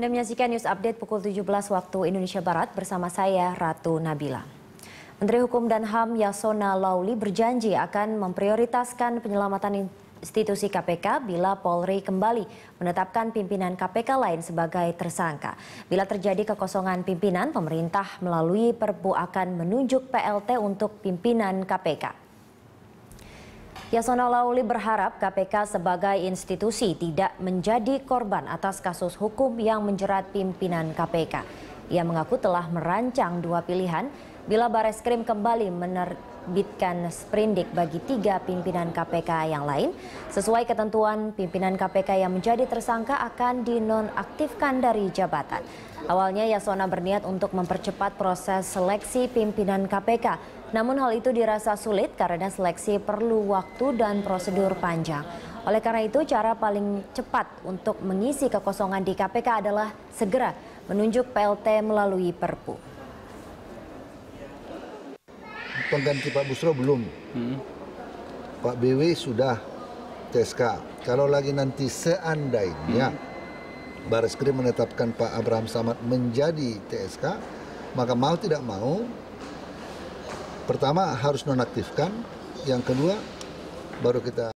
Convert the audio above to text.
Anda menyaksikan news update pukul 17 waktu Indonesia Barat bersama saya Ratu Nabila. Menteri Hukum dan HAM Yasona Lauli berjanji akan memprioritaskan penyelamatan institusi KPK bila Polri kembali menetapkan pimpinan KPK lain sebagai tersangka. Bila terjadi kekosongan pimpinan, pemerintah melalui Perpu akan menunjuk PLT untuk pimpinan KPK. Yasona Lauli berharap KPK sebagai institusi tidak menjadi korban atas kasus hukum yang menjerat pimpinan KPK. Ia mengaku telah merancang dua pilihan bila Krim kembali menerbitkan sprindik bagi tiga pimpinan KPK yang lain. Sesuai ketentuan, pimpinan KPK yang menjadi tersangka akan dinonaktifkan dari jabatan. Awalnya Yasona berniat untuk mempercepat proses seleksi pimpinan KPK, namun hal itu dirasa sulit karena seleksi perlu waktu dan prosedur panjang. Oleh karena itu, cara paling cepat untuk mengisi kekosongan di KPK adalah segera menunjuk PLT melalui Perpu pengganti Pak Busro belum. Hmm. Pak BW sudah TSK. Kalau lagi nanti seandainya hmm. Baris Krim menetapkan Pak Abraham Samad menjadi TSK, maka mau tidak mau, pertama harus nonaktifkan, yang kedua baru kita